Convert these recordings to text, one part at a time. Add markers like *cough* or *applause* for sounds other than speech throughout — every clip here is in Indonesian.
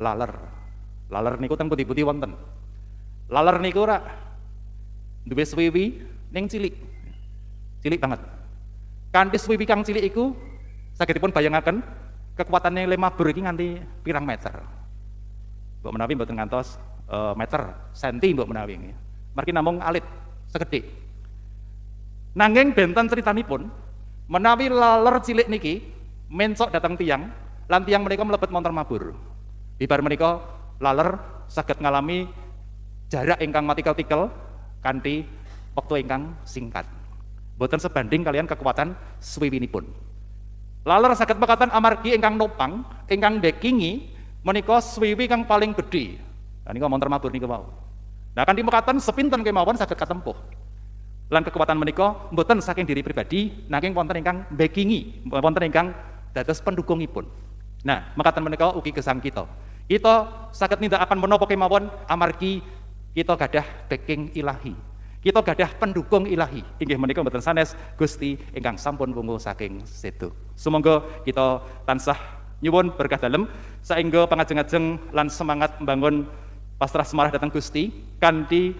laler. Laler niku teng putih-putih wonten. Laler niku ora duwe swiwi ning cilik. Cilik banget. Kanthi swiwi kang cilik iku saged bayangaken kekuatannya lima bur iki nganti pirang meter. Mbok menawi mboten ngantos uh, meter, senti mbok menawi. Mari namung alit segede Nanging benten pun menawi laler cilik niki mencok datang tiang, lan tiang mereka melepet motor mabur. Bibar menika laler sakit ngalami jarak ingkang matikel-tikel kanti waktu ingkang singkat. Boten sebanding kalian kekuatan pun. Laler sakit pekatan amargi ingkang nopang, ingkang bekingi menika swiwi kang paling gedhe. Lah nika montor mabur nika wau. Nah kan mekaten sepinten kemawon sakit katempuh. Lan kekuatan menika mboten saking diri pribadi nanging wonten ingkang bekingi, wonten ingkang dados pendukungipun. Nah, mekaten menika ugi gesang kita. Kita sakit akan menopo kemawon amargi kita gadah backing ilahi. Kita gadah pendukung ilahi. Inggih menika mboten sanes Gusti ingkang sampun wungu saking situ. Semoga kita tansah nyuwun berkah dalam, saengga pangajeng-ajeng lan semangat membangun pasrah semarah datang Gusti kanthi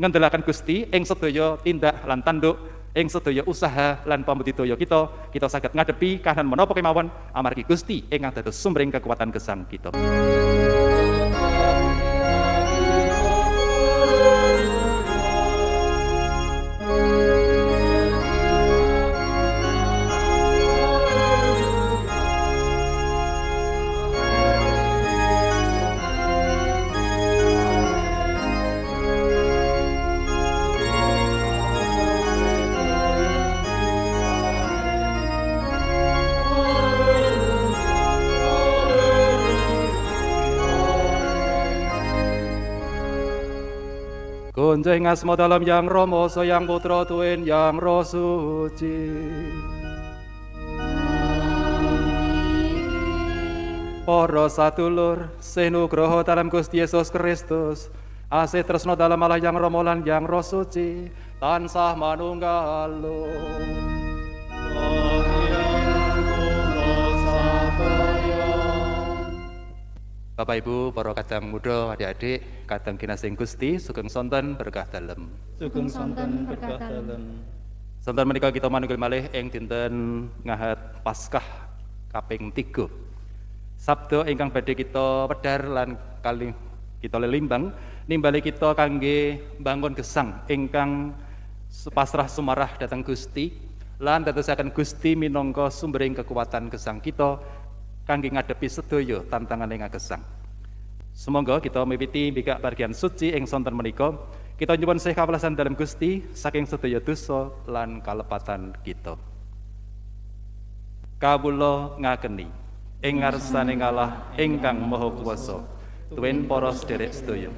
ngendelakan Gusti ing sedaya tindak lan tanduk ing sedaya usaha lan pambudidaya kita kita saged ngadepi kahanan menapa kemawon amargi Gusti ingkang dados sumbering kekuatan gesang kita Kunjo ing asma dalam yang Rama yang Putra Tuwin yang Roh Suci. Para satulur sinugraha dalam Gusti Yesus Kristus, asih tresna dalam Allah yang Romolan yang Roh Suci, tansah manunggalung. Bapak Ibu, para kadang muda, adik-adik, kadang kinasing Gusti, sugeng sonten berkah dalam Sugeng sonten berkah dalam Sonten menika kita manunggil malih ing dinten ngahat Paskah kaping 3. Sabda ingkang badhe kita pedar lan kali kita lelimbang nimbali kita kangge bangun gesang ingkang pasrah sumarah datang Gusti lan dadosaken Gusti minangka sumbering kekuatan gesang kita kangge ngadepi sedaya tantangan ing agesang. Semoga kita miwiti bikak bagian suci ing sonten menika. Kita nyuwun sih kawelasan dalam Gusti saking sedaya dosa lan kalepatan kita. Kawula ngakeni ing ngarsane Allah ingkang Maha Kuwasa, tuwin para sederek sedaya.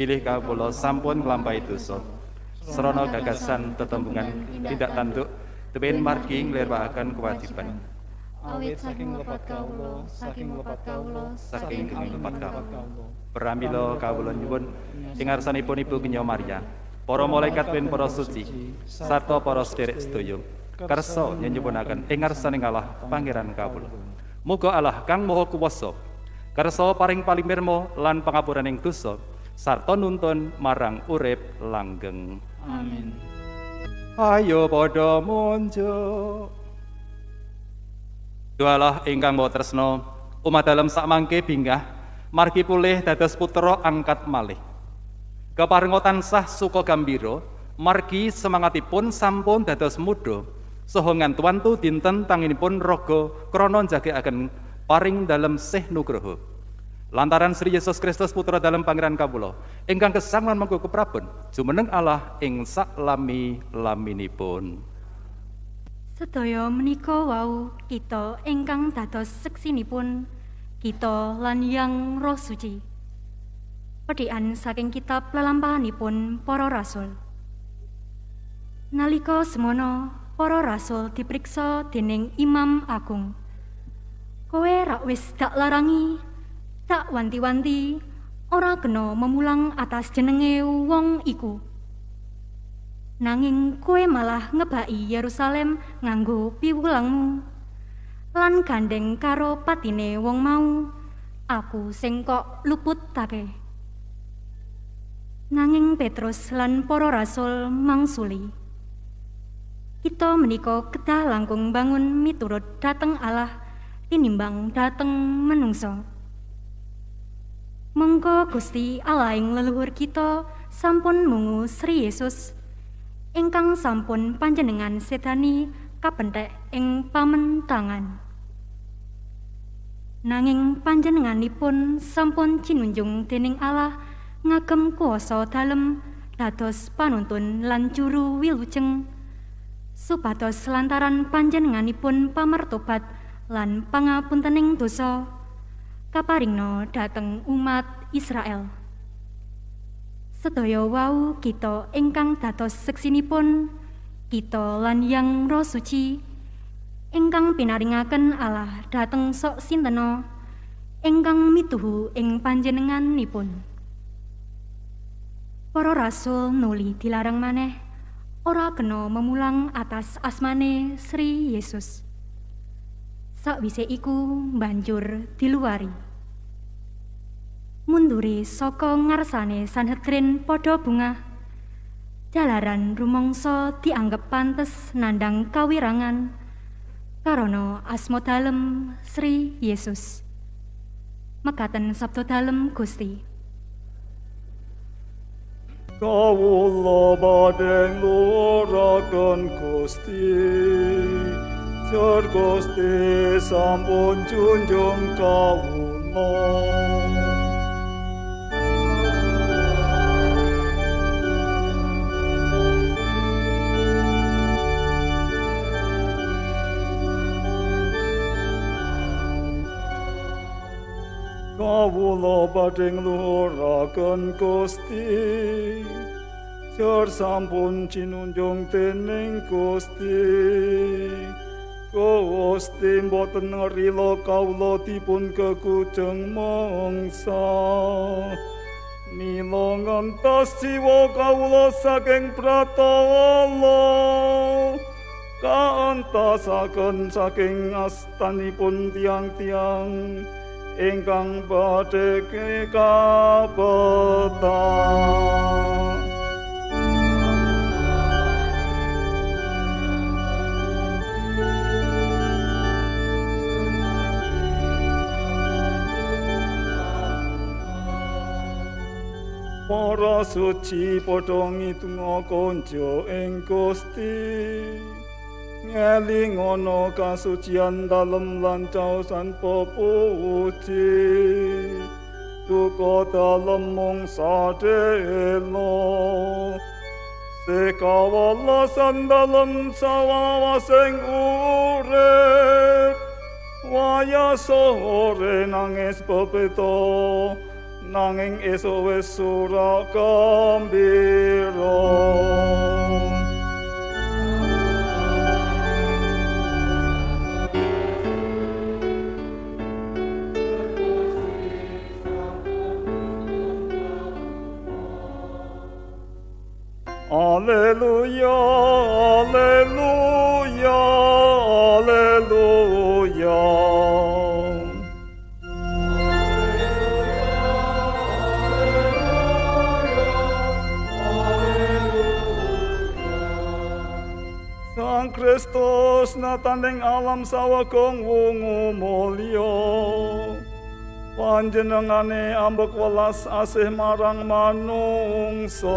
Pilih kawula sampun nglampahi dosa. Serono gagasan tetembungan tidak tanduk, tuwin margi nglerwakan kewajiban awit saking lepat kaulo saking lepat kaulo saking lepat kaulo peramilo kaulo nyuwun ing ngarsanipun Ibu Ginyo Maria poro malaikat lan poro suci sarta para setuju. sedaya kersa nyenyuwunaken ing ngarsaning pangeran kaulo muka Allah kang moho kuwaso kerso paring paling mirmo lan yang duso. Sarto nuntun marang urep langgeng amin ayo padha muncul Jualah ingkang bawa tresno, umat dalam sak mangke binggah, margi pulih dados putera angkat malih. Keparengotan sah suko gambiro, margi semangatipun sampun dados mudo, soho ngantuantu dinten tanginipun rogo krono akan paring dalam sih nugroho. Lantaran Sri Yesus Kristus putra dalam pangeran kabulo, ingkang kesang lan mengkuku prabun, jumeneng Allah ing sak lami laminipun. Sedaya menika wau kita ingkang dados seksinipun kita lan yang roh suci. Pedian saking kitab lelampahanipun para rasul. Nalika semono para rasul diperiksa dening Imam Agung. Kowe ra wis dak larangi, dak wanti-wanti ora kena memulang atas jenenge wong iku. nanging kue malah ngebaki Yerusalem nganggo piwulangmu lan gandeng karo patine wong mau aku sing kok luput take nanging Petrus lan para rasul mangsuli kita menika kedah langkung bangun miturut dateng Allah tinimbang dateng menungso mengko Gusti Allah ing leluhur kita sampun mungu Sri Yesus ingkang sampun panjenengan setani kapentek ing pamentangan. Nanging panjenenganipun sampun cinunjung dening Allah ngagem kuasa dalem dados panuntun lan juru wilujeng. Supados lantaran panjenenganipun pamertobat lan pangapuntening dosa kaparingno dhateng umat Israel. Sedaya wau kita ingkang dados seksinipun kita lan yang roh suci ingkang pinaringaken Allah dateng sok sinteno ingkang mituhu ing panjenenganipun. Para rasul nuli dilarang maneh ora kena memulang atas asmane Sri Yesus. Sakwise iku banjur diluari Munduri saka ngarsane Sanhedrin padha bunga jalaran rumangsa dianggep pantes nandang kawirangan karana asma dalem Sri Yesus. Mekaten sabda dalem Gusti. Kawula badeng ngluraken Gusti. Jur Gusti sampun junjung kawula. Kawula badheng luhuraken Gusti. Sur sampun cinunjung tening Gusti. Gusti mboten rila kawula dipun kekujeng mangsa. Mila ngantos jiwa kawula saking pratawala. Kaantosaken saking astanipun tiang-tiang. tiang, -tiang. ingkang badhe kekapota Para suci padha ngitung konjo ing Gusti ngeling ana kasucian dalem lan caosan pepuji duka dalem mung sadelo sekawala san dalem sawawa sing urip waya sore nangis pepeto nanging esuk wis surak gembira Alleluia, Alleluia, Alleluia. Kristus natanding alam sawakung wungu mulya panjenengane ambek welas asih marang manungso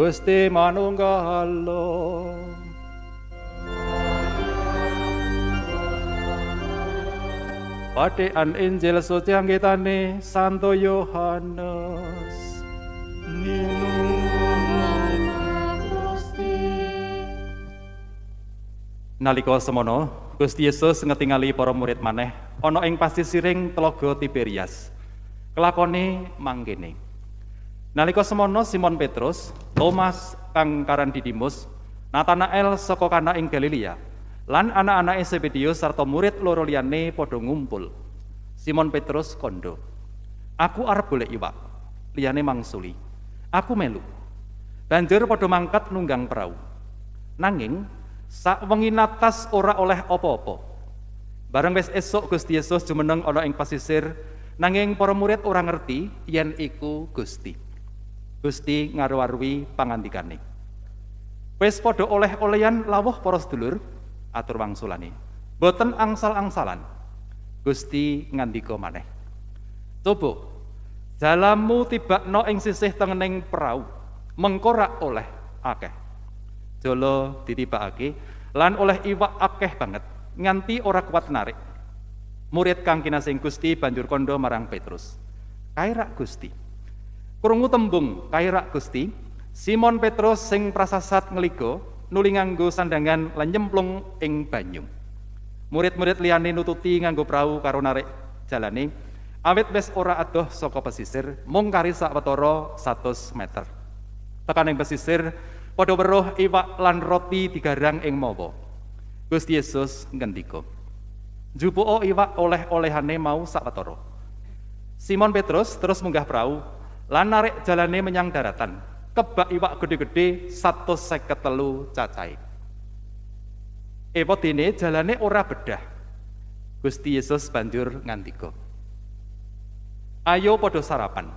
queste Manunggalo un gallo. Pate an angel so tiangetane Santo Johannes. Naliko semono, Gusti Yesus ngetingali para murid maneh ana ing pasisiring Telaga Tiberias. Kelakone mangkene. Nalika semono Simon Petrus, Thomas kang karan Didimus, Nathanael saka kana ing Galilea, lan anak-anak Sebedius sarta murid loro liyane padha ngumpul. Simon Petrus kondo, "Aku arep golek iwak." Liyane mangsuli, "Aku melu." Banjur padha mangkat nunggang perahu. Nanging sak wengi natas ora oleh apa-apa. Bareng wis esuk Gusti Yesus jumeneng ana ing pasisir, nanging para murid ora ngerti yen iku Gusti. Gusti Ngarwarwi pangandikane. Wis padha oleh-olehan lawuh para sedulur atur wangsulane. Boten angsal-angsalan. Gusti ngandika maneh. Coba jalammu tibakno ing sisih tengening perahu, mengkorak oleh akeh. Jolo ditibakake lan oleh iwak akeh banget nganti ora kuat narik. Murid kang kinasing Gusti banjur kondo marang Petrus. Kairak Gusti, Krungu tembung kairak Gusti, Simon Petrus sing prasasat ngeliko nuli nganggo sandangan lan nyemplung ing banyu. Murid-murid liyane nututi nganggo prau karo narik jalane. Awit wis ora adoh saka pesisir, mung kari sawetara 100 meter. Tekan ing pesisir, padha weruh iwak lan roti digarang ing mawa. Gusti Yesus ngendika, "Jupuo iwak oleh-olehane mau sak sawetara." Simon Petrus terus munggah prau lan jalane menyang daratan kebak iwak gede-gede satu seketelu cacai epot ini jalane ora bedah Gusti Yesus banjur ngantiko ayo podo sarapan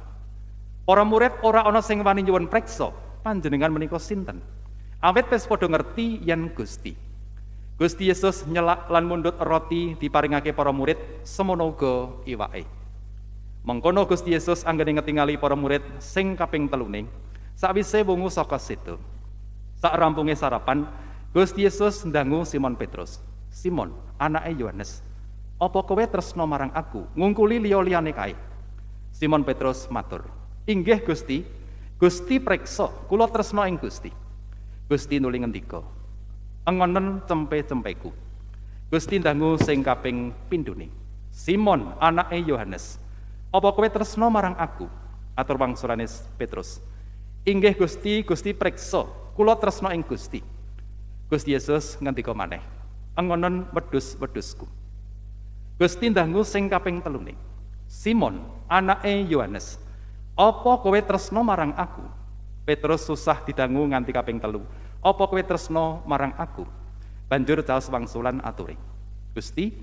Orang murid ora ono sing wani nyuwun preksa panjenengan menika sinten awet pes podo ngerti yen Gusti Gusti Yesus nyelak lan mundut roti diparingake para murid semono uga iwake. Mengkono Gusti Yesus anggere ngetingali para murid sing kaping teluning, bisa wungu saka situ. Sak rampunge sarapan, Gusti Yesus ndangu Simon Petrus. Simon, anake Yohanes, apa kowe tresno marang aku? Ngungkuli liya liyane kae. Simon Petrus matur, "Inggih Gusti, Gusti preksa, kula tresno ing Gusti." Gusti nuli ngendika, "Engonen cempe-cempeku." Gusti ndangu sing kaping pindhone. Simon, anake Yohanes, apa kowe tresno marang aku? Atur wangsulane Petrus. Inggih Gusti, Gusti preksa, kula tresno ing Gusti. Gusti Yesus ngendika maneh, "Engonon wedhus-wedhusku." Gusti ndangu sing kaping telune. Simon, anake Yohanes, "Apa kowe tresno marang aku?" Petrus susah didangu nganti kaping telu. "Apa kowe tresno marang aku?" Banjur caos wangsulan aturi. Gusti,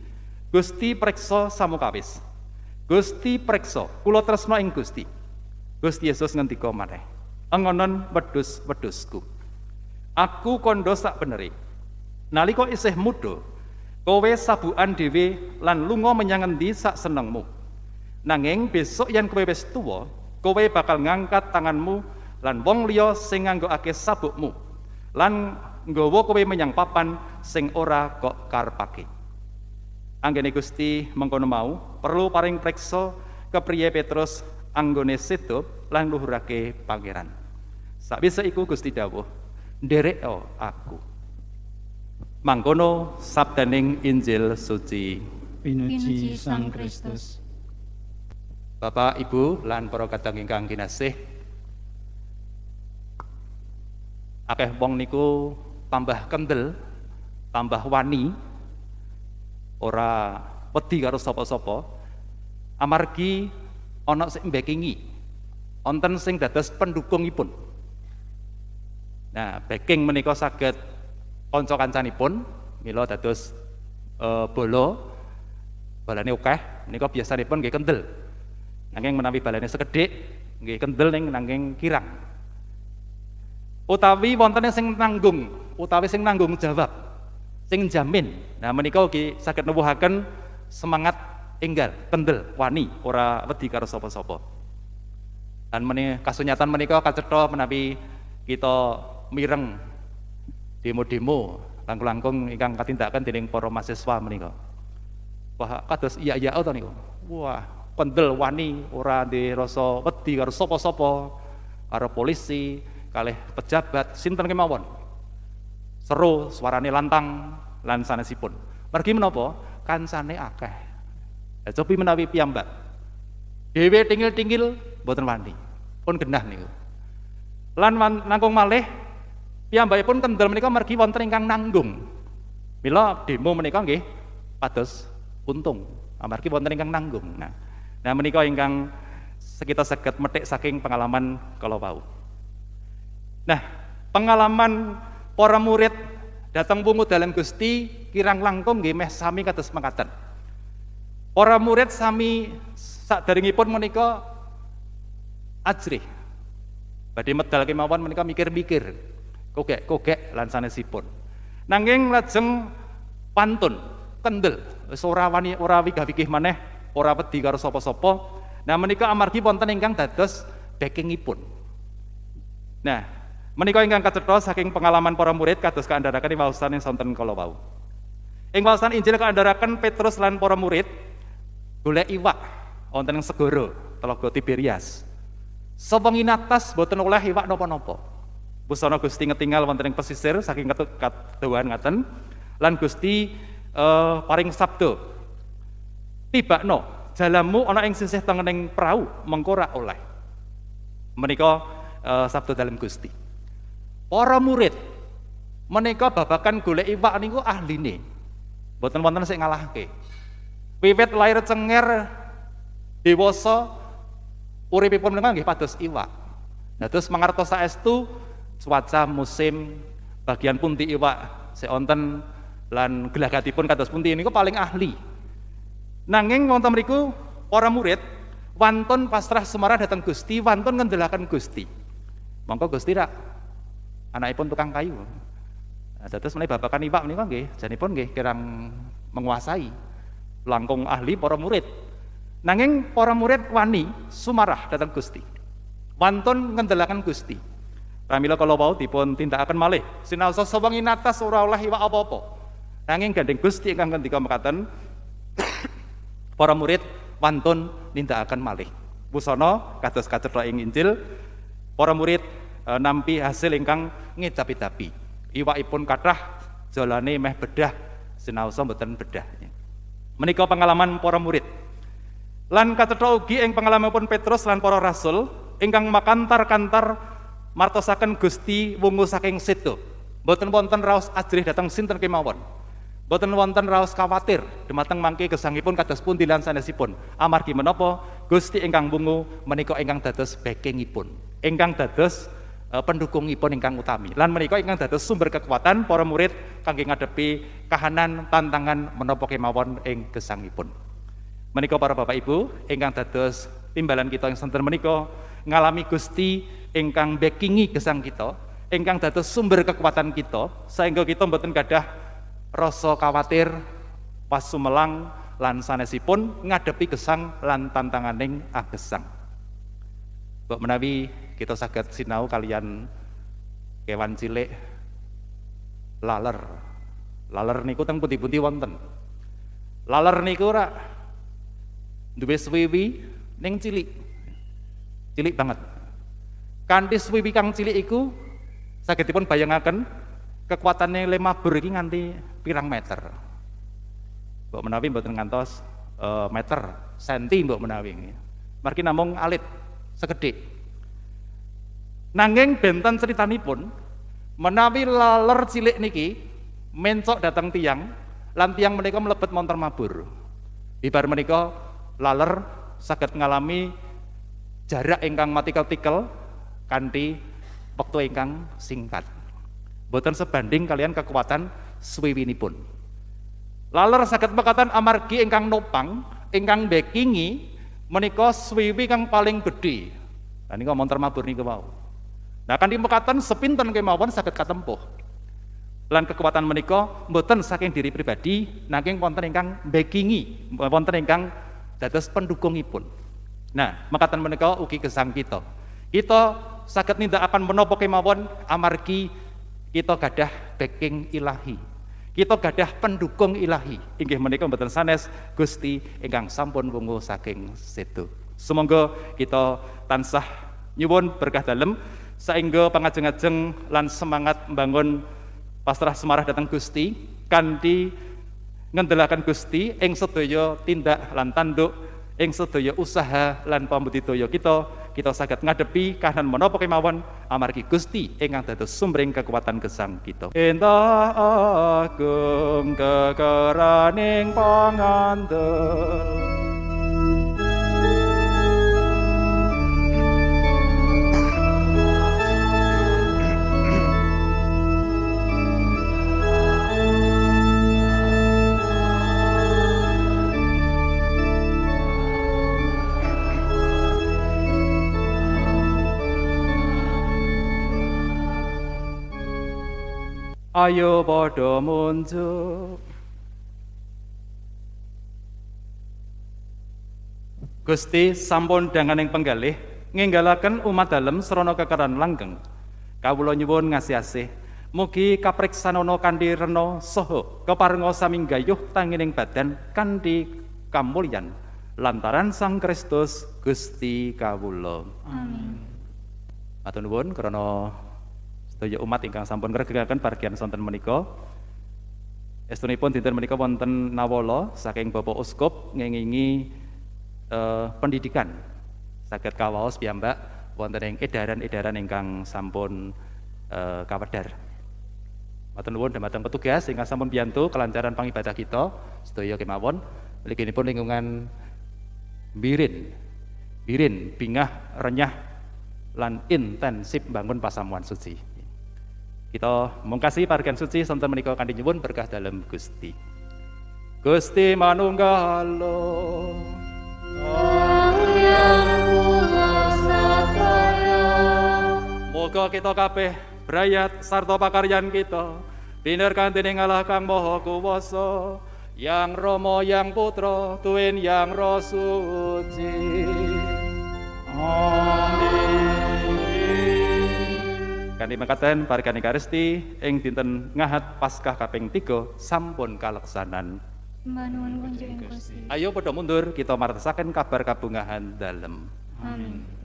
Gusti preksa samukawis. Gusti preksa, kula tresno ing Gusti. Gusti Yesus ngendika maneh, "Engonon wedhus-wedhusku. Aku kondo sak beneri. Nalika isih mudo, kowe sabukan dhewe lan lunga menyang endi sak senengmu. Nanging besok yen kowe wis tuwa, kowe bakal ngangkat tanganmu lan wong liya sing nganggokake sabukmu lan nggawa kowe menyang papan sing ora kok pake. Anggene Gusti mengkono mau perlu paring preksa kepriye Petrus anggone setup lan luhurake pangeran. Sabisa iku Gusti dawuh, "Nderek aku." Mangkono sabdaning Injil suci. Pinuji Sang Kristus. Bapak, Ibu, lan para kadang ingkang kinasih. Akeh wong niku tambah kendel, tambah wani ora wedi karo sapa-sapa amargi ana sing backingi wonten sing dados pendukungipun nah backing menika saged kanca-kancanipun mila dados e, bolo balane akeh menika biasanipun nggih kendel nanging menawi balane sekedhik nggih kendel ning nanging kirang utawi wonten sing nanggung utawi sing nanggung jawab sing jamin. Nah, menikah ugi sakit nubuhakan semangat enggal, kendel, wani, ora wedi karo sopo-sopo Dan meni kasunyatan menikah kacerto menapi kita mireng demo-demo langkung-langkung ingkang katindakan dening para mahasiswa menika. Wah, kados iya iya to niku. Wah, kendel wani ora di rasa wedi karo sapa-sapa, karo polisi, kalih pejabat sinten kemawon seru, suarane lantang lan sanesipun. Mergi menapa? Kancane akeh. Ya, cobi menawi piyambak. Dhewe tingil-tingil boten wani. Pun genah niku. Lan nangkung malih pun kendel menika mergi wonten ingkang nanggung. Mila demo menika nggih pados untung amargi nah, wonten ingkang nanggung. Nah, nah menika ingkang sekitar seket metik saking pengalaman kalau bau. Nah, pengalaman para murid datang pungut dalam Gusti kirang langkung nggih meh sami kados mekaten. Para murid sami saderengipun menika ajrih. Badhe medal kemawon menika mikir-mikir. Kogek-kogek lan sanesipun. Nanging lajeng pantun kendel wis ora wani ora wigah-wigih maneh, ora wedi karo sapa-sapa. Nah menika amargi wonten ingkang dados backingipun. Nah, Menikah ingkang kacerita saking pengalaman para murid kados kaandharaken Imam Ustaz ing sonten kala wau. Ing wawasan Injil kaandharaken Petrus lan para murid golek iwak wonten ing segara Telaga Tiberias. Sapa nginatas boten oleh iwak napa-napa. Busana Gusti ngetinggal wonten ing pesisir saking ketuhan ngaten lan Gusti uh, paring sabdo. Tiba no, jalamu ana ing sisih tengening perahu mengkora oleh. Menika uh, eh, sabdo dalam Gusti. Para murid menika babakan golek iwak niku ahline. Mboten wonten sing ngalahke. Wiwit lair cenger dewasa uripipun menika nggih pados iwak. Nah terus mangertos saestu cuaca musim bagian punti iwak seonten lan pun kados punti kok paling ahli. Nanging wonten mriku para murid wanton pasrah semarah datang Gusti, wanton ngendelakan Gusti. Mongko Gusti rak Anak pun tukang kayu terus mulai bapak babakan iwak menika nggih pun nggih kirang menguasai langkung ahli para murid nanging para murid wani sumarah datang Gusti wantun ngendelakan Gusti pramila kalau wau dipun tindakaken malih sinaosa sewengi natas ora oleh iwak apa-apa nanging gandeng Gusti ingkang ngendika mekaten *coughs* para murid wantun nindakaken malih busana kados kacetha ing Injil para murid e, nampi hasil ingkang ngicapi-tapi. Iwakipun kathah jalane meh bedah sinaosa mboten bedah. Menika pengalaman para murid. Lan kacetha ugi ing pengalamanipun Petrus lan para rasul ingkang makantar-kantar martosaken Gusti wungu saking situ. beton wonten raos ajrih datang sinten kemawon. Boten wonten raos kawatir dumateng mangke gesangipun kados pundi lan sanesipun. Amargi menapa Gusti ingkang bungu menika ingkang dados bekingipun. Ingkang dados Eh, pendukung ipun ingkang utami. Lan menika ingkang dados sumber kekuatan para murid kangge ngadepi kahanan tantangan menapa kemawon ing gesangipun. Menika para Bapak Ibu ingkang dados timbalan kita yang senter menika ngalami Gusti ingkang backingi gesang kita, ingkang dados sumber kekuatan kita sehingga kita mboten gadah rasa khawatir pas sumelang lan sanesipun ngadepi gesang lan tantanganing agesang. bapak menawi kita sakit sinau kalian kewan cilik laler. Laler niku teng putih putih wonten. Laler niku ora duwe swiwi ning cilik. Cilik banget. Kanthi swiwi kang cilik iku saged dipun bayangaken kekuatannya lemah beri nganti pirang meter. Mbok menawi mboten ngantos uh, meter, senti mbok menawi. Margi namung alit segede Nanging benten ceritanipun menawi laler cilik niki mencok datang tiang lan tiang menika melebet montor mabur. Bibar menika laler saged ngalami jarak ingkang mati tikel kanti waktu ingkang singkat. Boten sebanding kalian kekuatan pun Laler sakit mekatan amargi ingkang nopang, ingkang bekingi menika swiwi kang paling gede Lah nika montor nih niku Nah kan dipekatan sepinten kemawon sakit katempuh. Lan kekuatan menika mboten saking diri pribadi nanging wonten ingkang backingi, wonten ingkang dados pendukungipun. Nah, mekatan menika ugi gesang kita. Kita saged nindakaken menapa kemawon amargi kita gadah backing ilahi. Kita gadah pendukung ilahi. Inggih menika mboten sanes Gusti ingkang sampun wungu saking situ. Semoga kita tansah nyuwun berkah dalem saengga pangajeng-ajeng lan semangat membangun pasrah semarah datang Gusti kanti ngendelakan Gusti ing sedaya tindak lan tanduk ing sedaya usaha lan pambudidaya kita kita saged ngadepi kahanan menapa kemawon amargi Gusti ingkang dados sumbering kekuatan gesang kita enta agung kekeraning panganten Ayo padha munjuk. Gusti sampun danganing penggalih ninggalaken umat dalem serono kekeran langgeng. Kawula nyuwun ngasih-asih Mugi kapreksanana kanthi reno saha keparenga saminggayuh tangining badan kandi kamulyan lantaran Sang Kristus Gusti kawula. Amin. Matur nuwun krana Sedaya umat ingkang sampun ngregegaken bagian sonten menika. Estunipun dinten menika wonten nawala saking Bapak Uskup ngengingi eh, pendidikan saged kawaos piyambak wonten ing edaran-edaran ingkang sampun eh, kawedhar. Matur nuwun dhumateng petugas ingkang sampun biantu kelancaran pangibadah kita sedaya kemawon. Mliginipun lingkungan Birin, Birin, Bingah, Renyah, lan intensif bangun pasamuan suci. Kita mungkasi paragan suci santen menika kanthi nyuwun berkah dalam Gusti. Gusti manunggalo. Moga kita kabeh brayat sarta pakaryan kita Binerkan dening Allah Kang Maha Kuwasa, yang Rama yang Putra, Tuwin yang rosuji. Amin. Kanthi mekaten paringkan Ekaristi ing dinten Ngahat Paskah kaping 3 sampun kaleksanan. Manuwun Ayo padha mundur kita martosaken kabar kabungahan dalem. Amin.